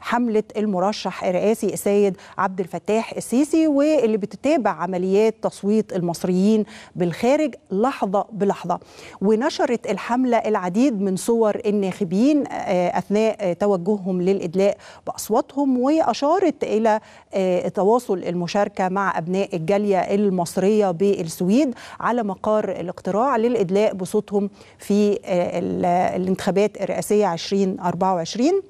حمله المرشح الرئاسي السيد عبد الفتاح السيسي واللي بتتابع عمليات تصويت المصريين بالخارج لحظه بلحظه ونشرت الحمله العديد من صور الناخبين آه، اثناء توجههم للادلاء باصواتهم واشارت الى آه، تواصل المشاركه مع ابناء الجاليه المصريه بالسويد على مقار الاقتراع للادلاء بصوتهم في آه، الانتخابات الرئاسيه 2024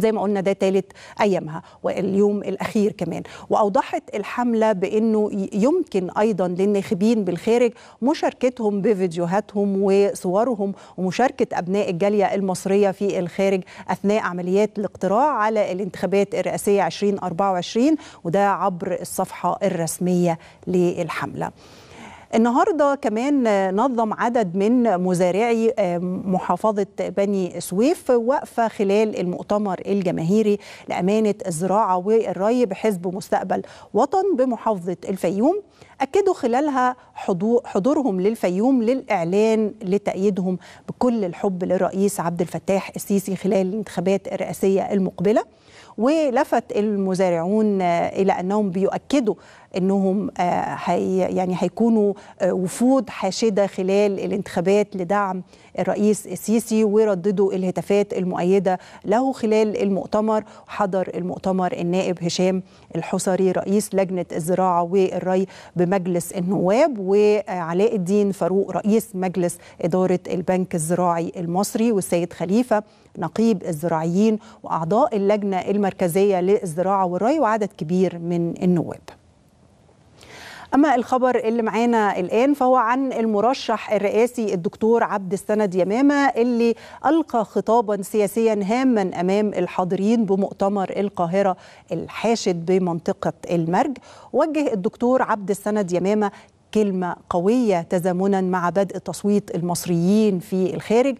زي ما قلنا ده ثالث ايامها واليوم الاخير كمان واوضحت الحمله بانه يمكن ايضا للناخبين بالخارج مشاركتهم بفيديوهاتهم وصورهم ومشاركه ابناء الجاليه المصريه في الخارج اثناء عمليات الاقتراع على الانتخابات الرئاسيه 2024 وده عبر الصفحه الرسميه للحمله النهارده كمان نظم عدد من مزارعي آه، محافظه بني سويف وقفه خلال المؤتمر الجماهيري لامانه الزراعه والري بحزب مستقبل وطن بمحافظه الفيوم اكدوا خلالها حضورهم للفيوم للاعلان لتاييدهم بكل الحب للرئيس عبد الفتاح السيسي خلال الانتخابات الرئاسيه المقبله ولفت المزارعون الى انهم بيؤكدوا انهم آه، يعني هيكونوا آه، وفود حاشده خلال الانتخابات لدعم الرئيس السيسي ورددوا الهتافات المؤيده له خلال المؤتمر حضر المؤتمر النائب هشام الحصري رئيس لجنه الزراعه والري بمجلس النواب وعلاء الدين فاروق رئيس مجلس اداره البنك الزراعي المصري والسيد خليفه نقيب الزراعيين وأعضاء اللجنة المركزية للزراعة والري وعدد كبير من النواب أما الخبر اللي معانا الآن فهو عن المرشح الرئاسي الدكتور عبد السند يمامة اللي ألقى خطابا سياسيا هاما أمام الحاضرين بمؤتمر القاهرة الحاشد بمنطقة المرج وجه الدكتور عبد السند يمامة كلمة قوية تزامنا مع بدء تصويت المصريين في الخارج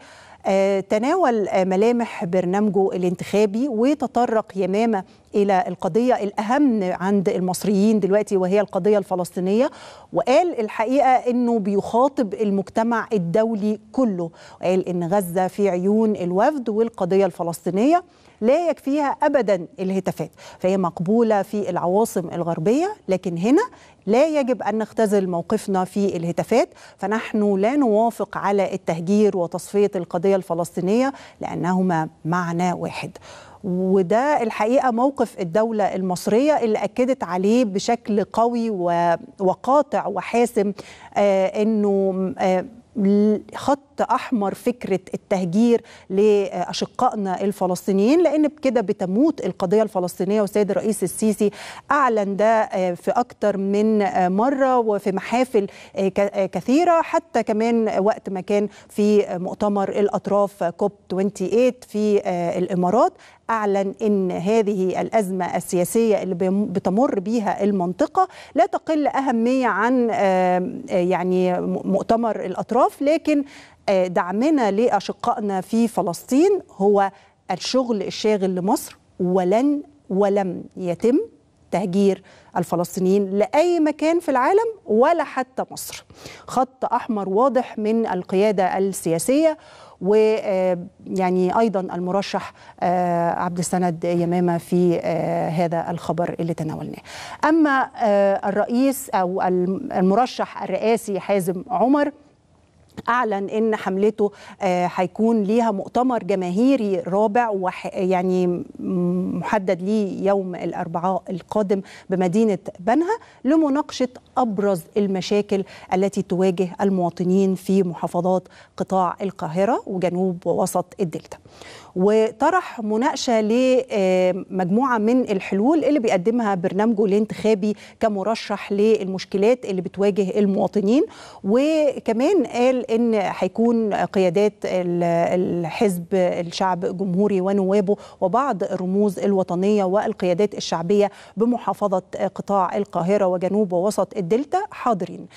آه، تناول آه، ملامح برنامجه الانتخابي وتطرق يمامه الى القضيه الاهم عند المصريين دلوقتي وهي القضيه الفلسطينيه وقال الحقيقه انه بيخاطب المجتمع الدولي كله قال ان غزه في عيون الوفد والقضيه الفلسطينيه لا يكفيها ابدا الهتافات فهي مقبوله في العواصم الغربيه لكن هنا لا يجب ان نختزل موقفنا في الهتافات فنحن لا نوافق على التهجير وتصفيه القضيه الفلسطينيه لانهما معنى واحد وده الحقيقه موقف الدوله المصريه اللي اكدت عليه بشكل قوي وقاطع وحاسم آه، انه آه، خط خط احمر فكره التهجير لاشقائنا الفلسطينيين لان بكده بتموت القضيه الفلسطينيه والسيد الرئيس السيسي اعلن ده آه، في اكتر من آه، مره وفي محافل آه، كثيره حتى كمان وقت ما كان في مؤتمر الاطراف كوب 28 في الامارات اعلن ان هذه الازمه السياسيه اللي بتمر بيها المنطقه لا تقل اهميه عن يعني مؤتمر الاطراف لكن دعمنا لأشقائنا في فلسطين هو الشغل الشاغل لمصر ولن ولم يتم تهجير الفلسطينيين لاي مكان في العالم ولا حتى مصر. خط احمر واضح من القياده السياسيه ويعني آه، ايضا المرشح آه، عبد السند يمامه في آه، هذا الخبر اللي تناولناه. اما الرئيس او المرشح الرئاسي حازم عمر اعلن ان حملته آه، هيكون ليها مؤتمر جماهيري رابع وح يعني محدد ليه يوم الاربعاء القادم بمدينه بنها لمناقشه ابرز المشاكل التي تواجه المواطنين في محافظات قطاع القاهره وجنوب ووسط الدلتا. وطرح مناقشه لمجموعه آه، من الحلول اللي بيقدمها برنامجه الانتخابي كمرشح للمشكلات اللي بتواجه المواطنين وكمان قال ان هيكون قيادات الحزب الشعب الجمهوري ونوابه وبعض الرموز الوطنيه والقيادات الشعبيه بمحافظه قطاع القاهره وجنوب ووسط الدلتا حاضرين